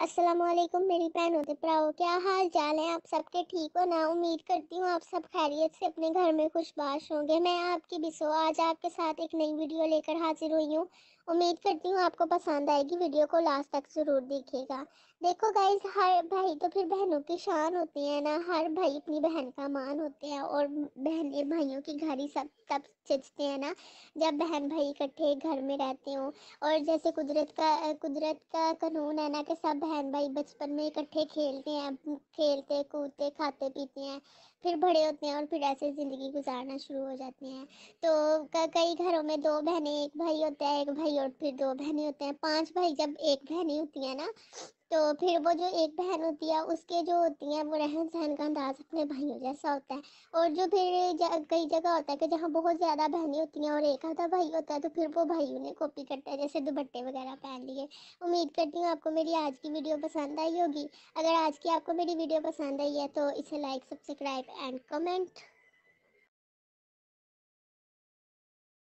वालेकुम मेरी बहनों के प्राओ क्या हाल चाल है आप सबके ठीक हो ना उम्मीद करती हूँ आप सब खैरियत से अपने घर में खुशबाश होंगे मैं आपकी बिसो आज आपके साथ एक नई वीडियो लेकर हाजिर हुई हूँ उम्मीद करती हूँ आपको पसंद आएगी वीडियो को लास्ट तक ज़रूर देखिएगा देखो गाइज हर भाई तो फिर बहनों की शान होती है ना हर भाई अपनी बहन का मान होते हैं और बहने भाइयों की घर ही सब तब जचते हैं ना जब बहन भाई इकट्ठे घर में रहते हों और जैसे कुदरत का कुदरत का कानून है ना कि सब बहन भाई बचपन में इकट्ठे खेलते हैं खेलते कूदते खाते पीते हैं फिर बड़े होते हैं और फिर ऐसे ज़िंदगी गुजारना शुरू हो जाते हैं तो कई घरों में दो बहनें एक भाई होता है एक भाई और फिर दो बहनें होते हैं पांच भाई जब एक बहनी होती है ना तो फिर वो जो एक बहन होती है उसके जो होती हैं वो रहन सहन का अंदाज अपने भाइयों जैसा होता है और जो फिर कई जगह होता है कि जहाँ बहुत ज़्यादा बहनें होती हैं और एक आधा भाई होता है तो फिर वो भाई उन्हें कॉपी करता है जैसे दुपट्टे वगैरह पहन लिए उम्मीद करती हूँ आपको मेरी आज की वीडियो पसंद आई होगी अगर आज की आपको मेरी वीडियो पसंद आई है तो इसे लाइक सब्सक्राइब एंड कमेंट